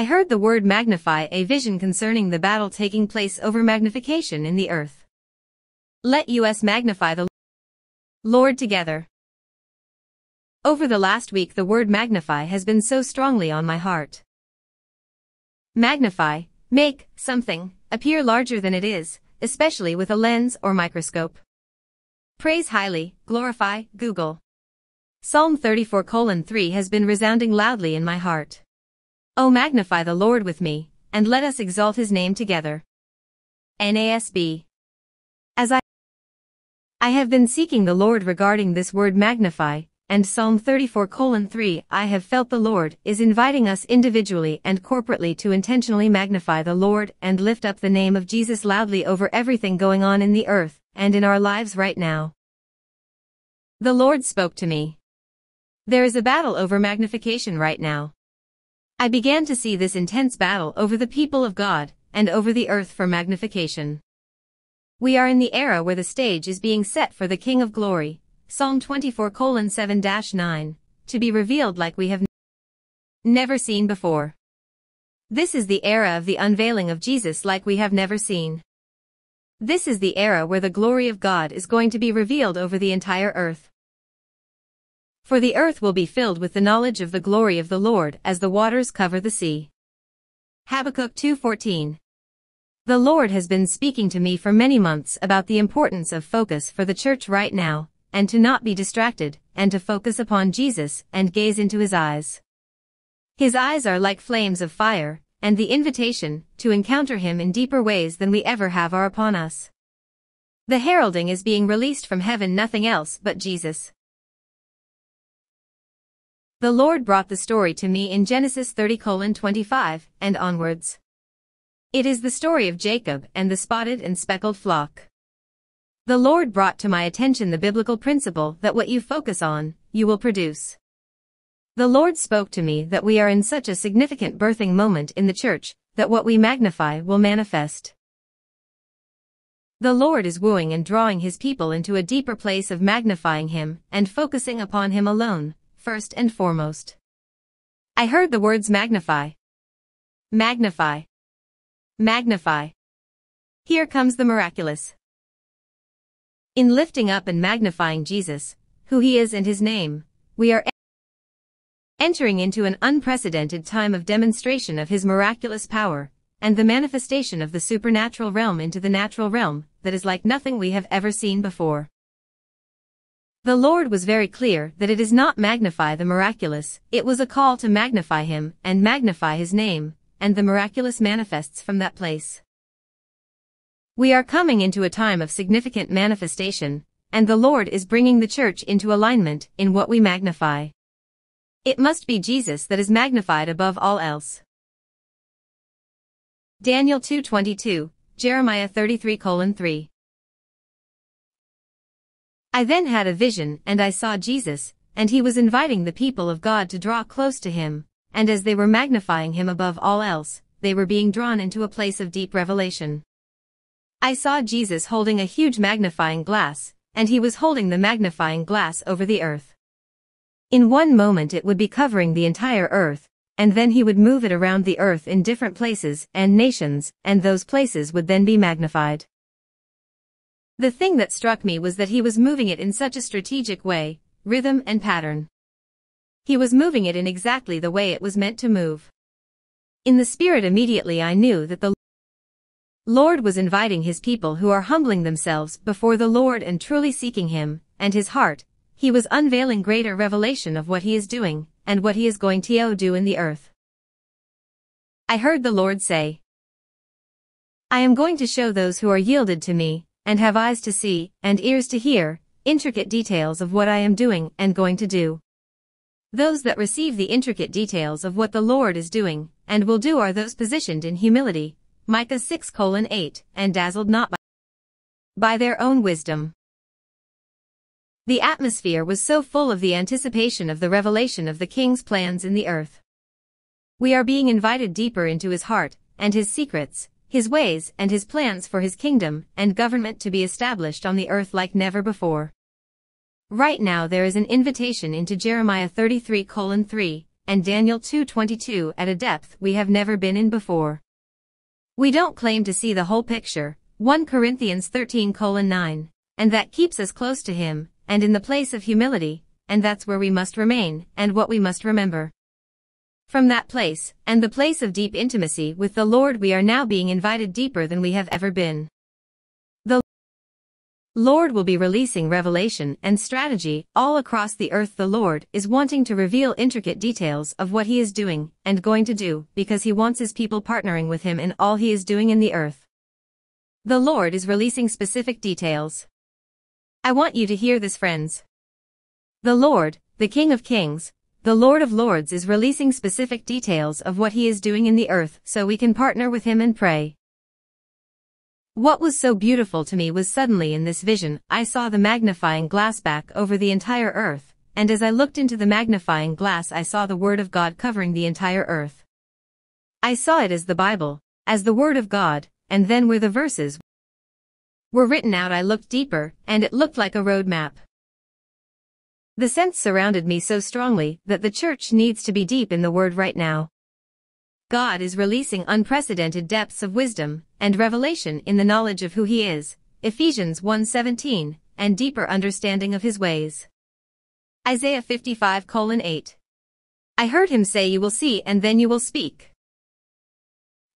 I heard the word magnify a vision concerning the battle taking place over magnification in the earth. Let us magnify the Lord together. Over the last week the word magnify has been so strongly on my heart. Magnify, make, something, appear larger than it is, especially with a lens or microscope. Praise highly, glorify, Google. Psalm 34 3 has been resounding loudly in my heart. O magnify the Lord with me, and let us exalt his name together. NASB. As I, I have been seeking the Lord regarding this word magnify, and Psalm 34 3 I have felt the Lord is inviting us individually and corporately to intentionally magnify the Lord and lift up the name of Jesus loudly over everything going on in the earth and in our lives right now. The Lord spoke to me. There is a battle over magnification right now. I began to see this intense battle over the people of God and over the earth for magnification. We are in the era where the stage is being set for the King of Glory, Psalm 24 7-9, to be revealed like we have never seen before. This is the era of the unveiling of Jesus like we have never seen. This is the era where the glory of God is going to be revealed over the entire earth. For the earth will be filled with the knowledge of the glory of the Lord as the waters cover the sea. Habakkuk 2:14 The Lord has been speaking to me for many months about the importance of focus for the church right now, and to not be distracted, and to focus upon Jesus and gaze into his eyes. His eyes are like flames of fire, and the invitation to encounter him in deeper ways than we ever have are upon us. The heralding is being released from heaven nothing else but Jesus. The Lord brought the story to me in Genesis 30:25 and onwards. It is the story of Jacob and the spotted and speckled flock. The Lord brought to my attention the biblical principle that what you focus on, you will produce. The Lord spoke to me that we are in such a significant birthing moment in the church that what we magnify will manifest. The Lord is wooing and drawing his people into a deeper place of magnifying him and focusing upon him alone, first and foremost. I heard the words magnify. Magnify. Magnify. Here comes the miraculous. In lifting up and magnifying Jesus, who he is and his name, we are entering into an unprecedented time of demonstration of his miraculous power and the manifestation of the supernatural realm into the natural realm that is like nothing we have ever seen before. The Lord was very clear that it is not magnify the miraculous, it was a call to magnify him and magnify his name, and the miraculous manifests from that place. We are coming into a time of significant manifestation, and the Lord is bringing the church into alignment in what we magnify. It must be Jesus that is magnified above all else. Daniel 2:22, Jeremiah 33:3 I then had a vision, and I saw Jesus, and he was inviting the people of God to draw close to him, and as they were magnifying him above all else, they were being drawn into a place of deep revelation. I saw Jesus holding a huge magnifying glass, and he was holding the magnifying glass over the earth. In one moment it would be covering the entire earth, and then he would move it around the earth in different places and nations, and those places would then be magnified. The thing that struck me was that he was moving it in such a strategic way, rhythm and pattern. He was moving it in exactly the way it was meant to move. In the spirit immediately I knew that the Lord was inviting his people who are humbling themselves before the Lord and truly seeking him, and his heart, he was unveiling greater revelation of what he is doing, and what he is going to do in the earth. I heard the Lord say, I am going to show those who are yielded to me, and have eyes to see, and ears to hear, intricate details of what I am doing and going to do. Those that receive the intricate details of what the Lord is doing and will do are those positioned in humility, Micah 6 colon 8, and dazzled not by, by their own wisdom. The atmosphere was so full of the anticipation of the revelation of the King's plans in the earth. We are being invited deeper into his heart and his secrets, his ways and his plans for his kingdom and government to be established on the earth like never before. Right now there is an invitation into Jeremiah 33 colon 3 and Daniel 2.22 at a depth we have never been in before. We don't claim to see the whole picture, 1 Corinthians 13 colon 9, and that keeps us close to him, and in the place of humility, and that's where we must remain, and what we must remember. From that place, and the place of deep intimacy with the Lord we are now being invited deeper than we have ever been. The Lord will be releasing revelation and strategy all across the earth. The Lord is wanting to reveal intricate details of what he is doing and going to do because he wants his people partnering with him in all he is doing in the earth. The Lord is releasing specific details. I want you to hear this friends. The Lord, the King of Kings, the Lord of Lords is releasing specific details of what he is doing in the earth so we can partner with him and pray. What was so beautiful to me was suddenly in this vision, I saw the magnifying glass back over the entire earth, and as I looked into the magnifying glass I saw the Word of God covering the entire earth. I saw it as the Bible, as the Word of God, and then where the verses were written out I looked deeper, and it looked like a road map. The sense surrounded me so strongly that the church needs to be deep in the Word right now. God is releasing unprecedented depths of wisdom and revelation in the knowledge of who He is, Ephesians 1.17, and deeper understanding of His ways. Isaiah 55 8. I heard him say you will see and then you will speak.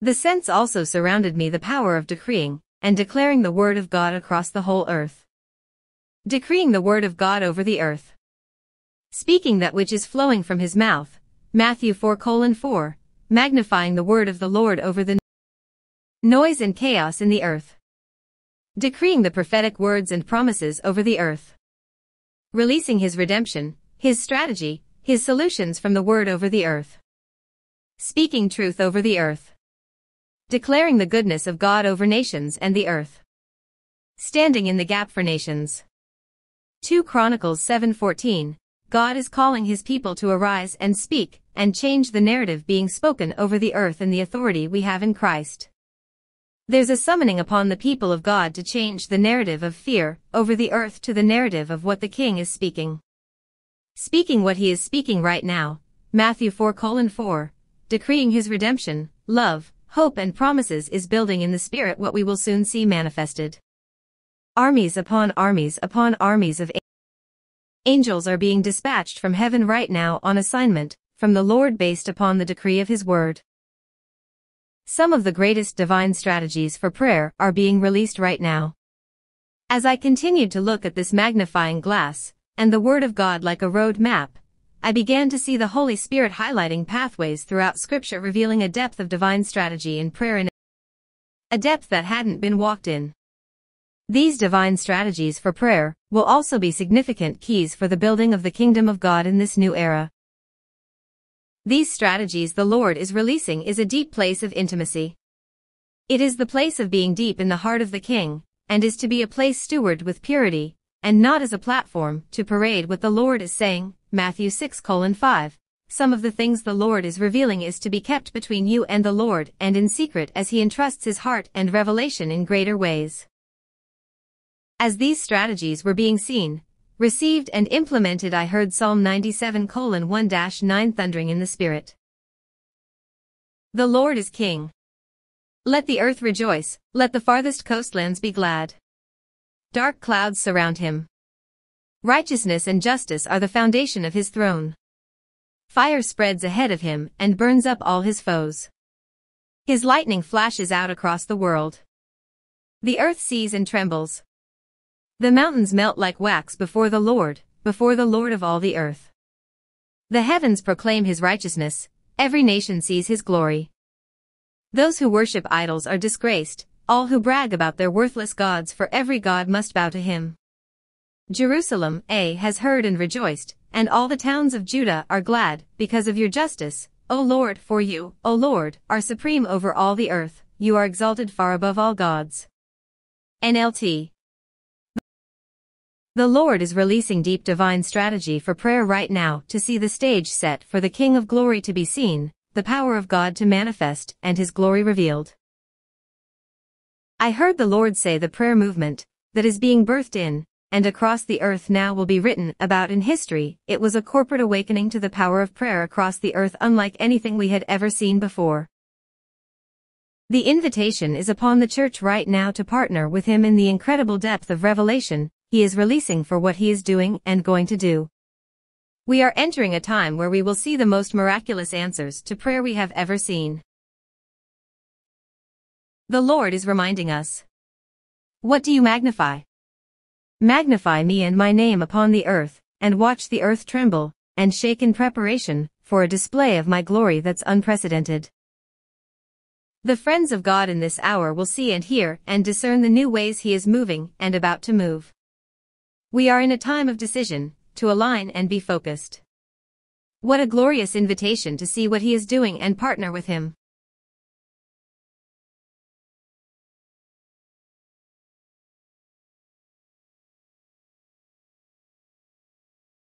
The sense also surrounded me the power of decreeing and declaring the word of God across the whole earth. Decreeing the word of God over the earth speaking that which is flowing from his mouth. Matthew 4 colon 4, magnifying the word of the Lord over the noise and chaos in the earth. Decreeing the prophetic words and promises over the earth. Releasing his redemption, his strategy, his solutions from the word over the earth. Speaking truth over the earth. Declaring the goodness of God over nations and the earth. Standing in the gap for nations. 2 Chronicles 7:14 God is calling his people to arise and speak, and change the narrative being spoken over the earth and the authority we have in Christ. There's a summoning upon the people of God to change the narrative of fear over the earth to the narrative of what the king is speaking. Speaking what he is speaking right now, Matthew 4 4, decreeing his redemption, love, hope and promises is building in the spirit what we will soon see manifested. Armies upon armies upon armies of Angels are being dispatched from heaven right now on assignment from the Lord based upon the decree of His Word. Some of the greatest divine strategies for prayer are being released right now. As I continued to look at this magnifying glass, and the Word of God like a road map, I began to see the Holy Spirit highlighting pathways throughout Scripture revealing a depth of divine strategy in prayer in a depth that hadn't been walked in. These divine strategies for prayer will also be significant keys for the building of the kingdom of God in this new era. These strategies the Lord is releasing is a deep place of intimacy. It is the place of being deep in the heart of the king, and is to be a place stewarded with purity, and not as a platform to parade what the Lord is saying, Matthew 6 colon 5. Some of the things the Lord is revealing is to be kept between you and the Lord and in secret as He entrusts His heart and revelation in greater ways. As these strategies were being seen, received and implemented I heard Psalm 97 colon 1-9 thundering in the spirit. The Lord is King. Let the earth rejoice, let the farthest coastlands be glad. Dark clouds surround him. Righteousness and justice are the foundation of his throne. Fire spreads ahead of him and burns up all his foes. His lightning flashes out across the world. The earth sees and trembles. The mountains melt like wax before the Lord, before the Lord of all the earth. The heavens proclaim his righteousness, every nation sees his glory. Those who worship idols are disgraced, all who brag about their worthless gods for every god must bow to him. Jerusalem, A, has heard and rejoiced, and all the towns of Judah are glad, because of your justice, O Lord, for you, O Lord, are supreme over all the earth, you are exalted far above all gods. NLT the Lord is releasing deep divine strategy for prayer right now to see the stage set for the King of Glory to be seen, the power of God to manifest, and His glory revealed. I heard the Lord say the prayer movement that is being birthed in and across the earth now will be written about in history. It was a corporate awakening to the power of prayer across the earth unlike anything we had ever seen before. The invitation is upon the church right now to partner with him in the incredible depth of revelation he is releasing for what he is doing and going to do. We are entering a time where we will see the most miraculous answers to prayer we have ever seen. The Lord is reminding us. What do you magnify? Magnify me and my name upon the earth, and watch the earth tremble, and shake in preparation, for a display of my glory that's unprecedented. The friends of God in this hour will see and hear and discern the new ways He is moving and about to move. We are in a time of decision, to align and be focused. What a glorious invitation to see what he is doing and partner with him.